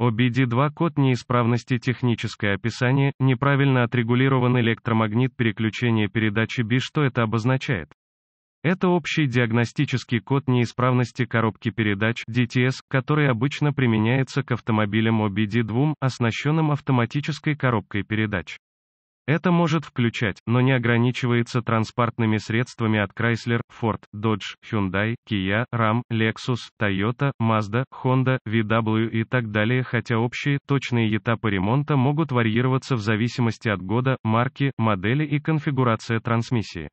OBD2 код неисправности техническое описание, неправильно отрегулирован электромагнит переключения передачи B. Что это обозначает? Это общий диагностический код неисправности коробки передач DTS, который обычно применяется к автомобилям OBD2, оснащенным автоматической коробкой передач. Это может включать, но не ограничивается транспортными средствами от Chrysler, Ford, Dodge, Hyundai, Kia, Ram, Lexus, Toyota, Mazda, Honda, VW и так далее, хотя общие, точные этапы ремонта могут варьироваться в зависимости от года, марки, модели и конфигурации трансмиссии.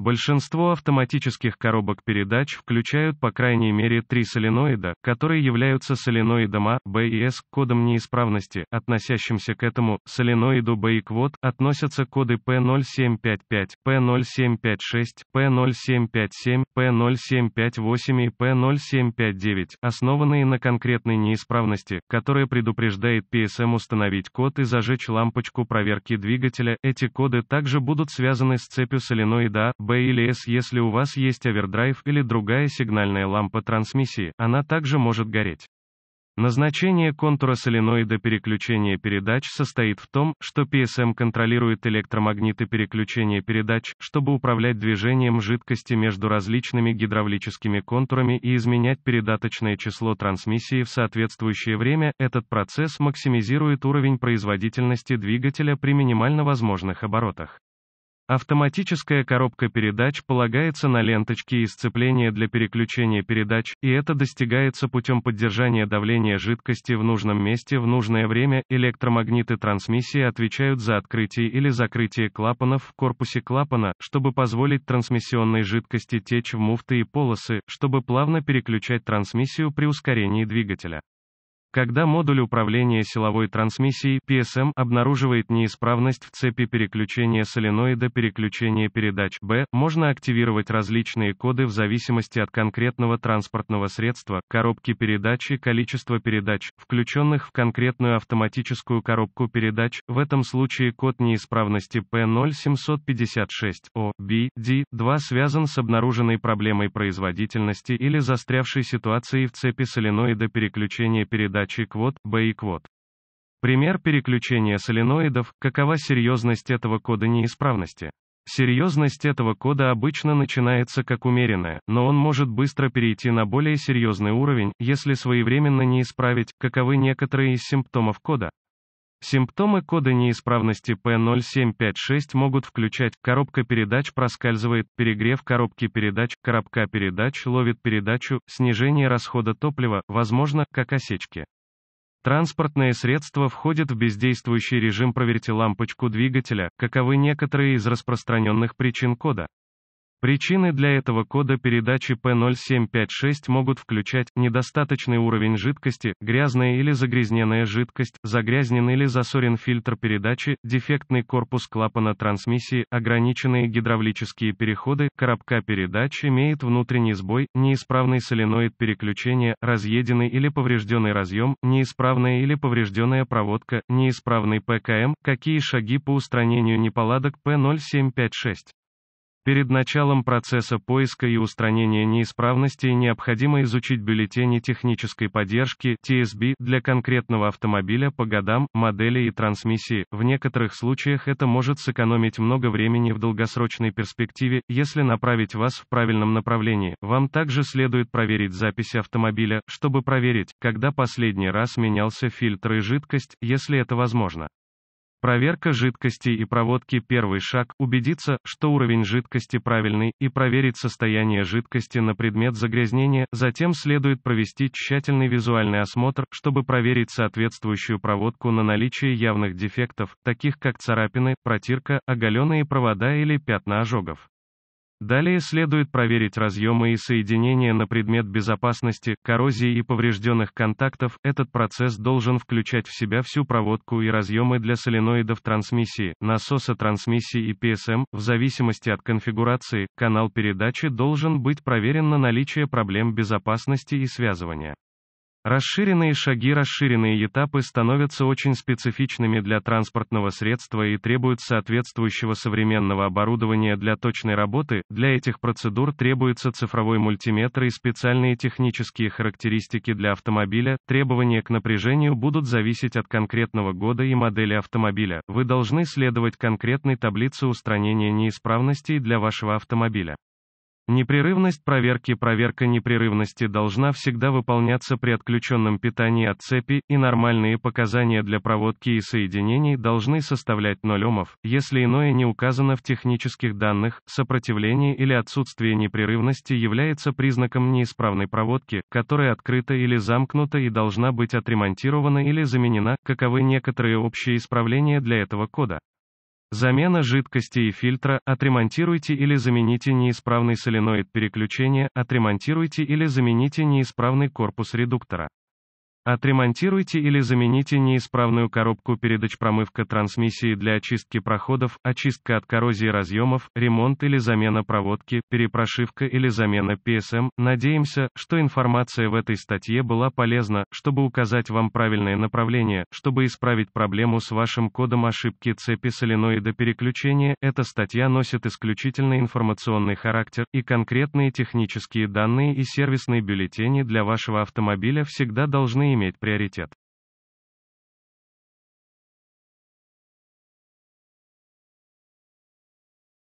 Большинство автоматических коробок передач включают по крайней мере три соленоида, которые являются соленоидом А, Б и С, кодом неисправности, относящимся к этому, соленоиду Б и к относятся коды P0755, P0756, P0757, P0758 и P0759, основанные на конкретной неисправности, которая предупреждает PSM установить код и зажечь лампочку проверки двигателя. Эти коды также будут связаны с цепью соленоида А, B или S. Если у вас есть овердрайв или другая сигнальная лампа трансмиссии, она также может гореть. Назначение контура соленоида переключения передач состоит в том, что PSM контролирует электромагниты переключения передач, чтобы управлять движением жидкости между различными гидравлическими контурами и изменять передаточное число трансмиссии в соответствующее время. Этот процесс максимизирует уровень производительности двигателя при минимально возможных оборотах. Автоматическая коробка передач полагается на ленточки и сцепления для переключения передач, и это достигается путем поддержания давления жидкости в нужном месте в нужное время. Электромагниты трансмиссии отвечают за открытие или закрытие клапанов в корпусе клапана, чтобы позволить трансмиссионной жидкости течь в муфты и полосы, чтобы плавно переключать трансмиссию при ускорении двигателя. Когда модуль управления силовой трансмиссией PSM обнаруживает неисправность в цепи переключения соленоида переключения передач B, можно активировать различные коды в зависимости от конкретного транспортного средства, коробки передач и количества передач, включенных в конкретную автоматическую коробку передач, в этом случае код неисправности p 0756 o d 2 связан с обнаруженной проблемой производительности или застрявшей ситуацией в цепи соленоида переключения передач передачи квот, Б и квот. Пример переключения соленоидов, какова серьезность этого кода неисправности. Серьезность этого кода обычно начинается как умеренная, но он может быстро перейти на более серьезный уровень, если своевременно не исправить, каковы некоторые из симптомов кода. Симптомы кода неисправности P0756 могут включать коробка передач проскальзывает, перегрев коробки передач, коробка передач ловит передачу, снижение расхода топлива, возможно, как осечки. Транспортное средство входит в бездействующий режим проверьте лампочку двигателя, каковы некоторые из распространенных причин кода. Причины для этого кода передачи P0756 могут включать недостаточный уровень жидкости, грязная или загрязненная жидкость, загрязнен или засорен фильтр передачи, дефектный корпус клапана трансмиссии, ограниченные гидравлические переходы, коробка передач имеет внутренний сбой, неисправный соленоид переключения, разъеденный или поврежденный разъем, неисправная или поврежденная проводка, неисправный ПКМ, какие шаги по устранению неполадок P0756. Перед началом процесса поиска и устранения неисправностей необходимо изучить бюллетени технической поддержки TSB для конкретного автомобиля по годам, модели и трансмиссии. В некоторых случаях это может сэкономить много времени в долгосрочной перспективе, если направить вас в правильном направлении. Вам также следует проверить записи автомобиля, чтобы проверить, когда последний раз менялся фильтр и жидкость, если это возможно. Проверка жидкости и проводки первый шаг – убедиться, что уровень жидкости правильный, и проверить состояние жидкости на предмет загрязнения, затем следует провести тщательный визуальный осмотр, чтобы проверить соответствующую проводку на наличие явных дефектов, таких как царапины, протирка, оголенные провода или пятна ожогов. Далее следует проверить разъемы и соединения на предмет безопасности, коррозии и поврежденных контактов. Этот процесс должен включать в себя всю проводку и разъемы для соленоидов трансмиссии, насоса трансмиссии и PSM. В зависимости от конфигурации, канал передачи должен быть проверен на наличие проблем безопасности и связывания. Расширенные шаги Расширенные этапы становятся очень специфичными для транспортного средства и требуют соответствующего современного оборудования для точной работы, для этих процедур требуется цифровой мультиметр и специальные технические характеристики для автомобиля, требования к напряжению будут зависеть от конкретного года и модели автомобиля, вы должны следовать конкретной таблице устранения неисправностей для вашего автомобиля. Непрерывность проверки Проверка непрерывности должна всегда выполняться при отключенном питании от цепи, и нормальные показания для проводки и соединений должны составлять 0 Омов, если иное не указано в технических данных, сопротивление или отсутствие непрерывности является признаком неисправной проводки, которая открыта или замкнута и должна быть отремонтирована или заменена, каковы некоторые общие исправления для этого кода. Замена жидкости и фильтра, отремонтируйте или замените неисправный соленоид переключения, отремонтируйте или замените неисправный корпус редуктора. Отремонтируйте или замените неисправную коробку передач промывка трансмиссии для очистки проходов, очистка от коррозии разъемов, ремонт или замена проводки, перепрошивка или замена PSM. Надеемся, что информация в этой статье была полезна, чтобы указать вам правильное направление, чтобы исправить проблему с вашим кодом ошибки цепи соленоида переключения. Эта статья носит исключительно информационный характер, и конкретные технические данные и сервисные бюллетени для вашего автомобиля всегда должны иметь имеет приоритет.